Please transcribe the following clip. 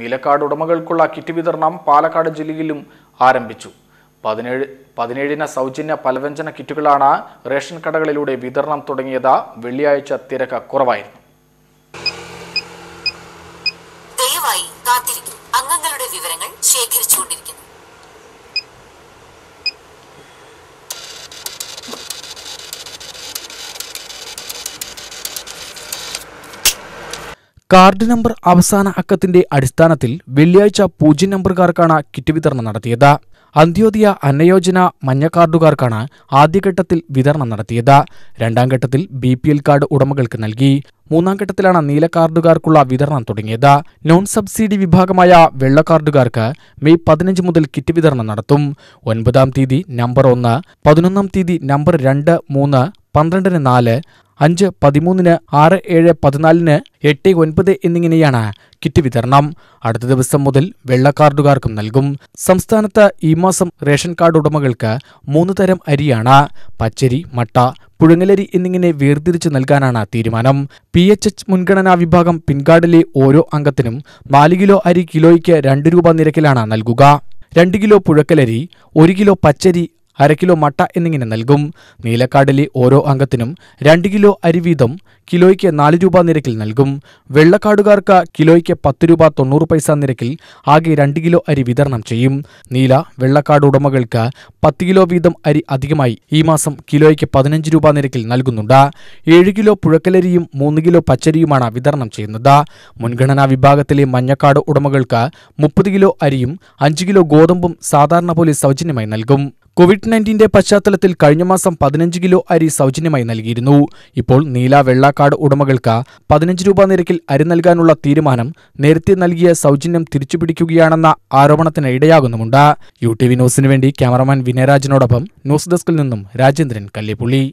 നീലക്കാട് ഉടമകൾക്കുള്ള kit വിതരണം പാലക്കാട് ജില്ലയിലും ആരംഭിച്ചു പതിനേഴ് പതിനേഴിന് സൗജന്യ പലവ്യഞ്ജന കിറ്റുകളാണ് റേഷൻ കടകളിലൂടെ വിതരണം തുടങ്ങിയത് വെള്ളിയാഴ്ച തിരക്ക് കുറവായിരുന്നു അംഗങ്ങളുടെ വിവരങ്ങൾ ശേഖരിച്ചുകൊണ്ടിരിക്കുന്നു കാർഡ് നമ്പർ അവസാന അക്കത്തിന്റെ അടിസ്ഥാനത്തിൽ വെള്ളിയാഴ്ച പൂജ്യം നമ്പറുകാർക്കാണ് കിറ്റ് വിതരണം നടത്തിയത് അന്ത്യോദയ അന്നയോജന മഞ്ഞ കാർഡുകാർക്കാണ് ആദ്യഘട്ടത്തിൽ വിതരണം നടത്തിയത് രണ്ടാം ഘട്ടത്തിൽ ബി പി എൽ കാർഡ് ഉടമകൾക്ക് നൽകി മൂന്നാം ഘട്ടത്തിലാണ് നീല കാർഡുകാർക്കുള്ള വിതരണം തുടങ്ങിയത് നോൺ സബ്സിഡി വിഭാഗമായ വെള്ള കാർഡുകാർക്ക് മെയ് പതിനഞ്ച് മുതൽ കിറ്റ് വിതരണം നടത്തും ഒൻപതാം തീയതി നമ്പർ ഒന്ന് പതിനൊന്നാം തീയതി നമ്പർ രണ്ട് മൂന്ന് പന്ത്രണ്ടിന് നാല് അഞ്ച് പതിമൂന്നിന് ആറ് ഏഴ് പതിനാലിന് എട്ട് ഒൻപത് എന്നിങ്ങനെയാണ് കിറ്റ് വിതരണം അടുത്ത ദിവസം മുതൽ വെള്ളക്കാർഡുകാർക്കും നൽകും സംസ്ഥാനത്ത് ഈ മാസം റേഷൻ കാർഡ് ഉടമകൾക്ക് മൂന്ന് തരം അരിയാണ് പച്ചരി മട്ട പുഴങ്ങലരി എന്നിങ്ങനെ വേർതിരിച്ച് നൽകാനാണ് തീരുമാനം പി എച്ച് എച്ച് മുൻഗണനാ വിഭാഗം പിൻകാർഡിലെ ഓരോ അംഗത്തിനും നാല് കിലോ അരി കിലോയ്ക്ക് രണ്ട് രൂപ നിരക്കിലാണ് നൽകുക രണ്ട് കിലോ പുഴക്കലരി ഒരു കിലോ പച്ചരി അര കിലോ മട്ട എന്നിങ്ങനെ നൽകും നീലക്കാടിലെ ഓരോ അംഗത്തിനും രണ്ട് കിലോ അരി വീതം കിലോയ്ക്ക് നാല് രൂപ നിരക്കിൽ നൽകും വെള്ളക്കാടുകാർക്ക് കിലോയ്ക്ക് പത്ത് രൂപ തൊണ്ണൂറ് പൈസ നിരക്കിൽ ആകെ രണ്ട് കിലോ അരി വിതരണം ചെയ്യും നീല വെള്ളക്കാട് ഉടമകൾക്ക് പത്ത് കിലോ വീതം അരി അധികമായി ഈ മാസം കിലോയ്ക്ക് പതിനഞ്ച് രൂപ നിരക്കിൽ നൽകുന്നുണ്ട് ഏഴ് കിലോ പുഴക്കലരിയും മൂന്ന് കിലോ പച്ചരിയുമാണ് വിതരണം ചെയ്യുന്നത് മുൻഗണനാ വിഭാഗത്തിലെ മഞ്ഞക്കാട് ഉടമകൾക്ക് മുപ്പത് കിലോ അരിയും അഞ്ച് കിലോ ഗോതമ്പും സാധാരണ പോലെ സൗജന്യമായി നൽകും കോവിഡ് നയൻറ്റീന്റെ പശ്ചാത്തലത്തിൽ കഴിഞ്ഞ മാസം പതിനഞ്ച് കിലോ അരി സൗജന്യമായി നൽകിയിരുന്നു ഇപ്പോൾ നീല വെള്ളാക്കാട് ഉടമകൾക്ക് പതിനഞ്ച് രൂപ നിരക്കിൽ അരി നൽകാനുള്ള തീരുമാനം നേരത്തെ നൽകിയ സൗജന്യം തിരിച്ചുപിടിക്കുകയാണെന്ന ആരോപണത്തിന് ഇടയാകുന്നുമുണ്ട് യു ടി വി ന്യൂസിനു വേണ്ടി ക്യാമറമാൻ വിനയരാജനോടൊപ്പം ന്യൂസ് ഡെസ്കിൽ നിന്നും രാജേന്ദ്രൻ കല്ലേപ്പുള്ളി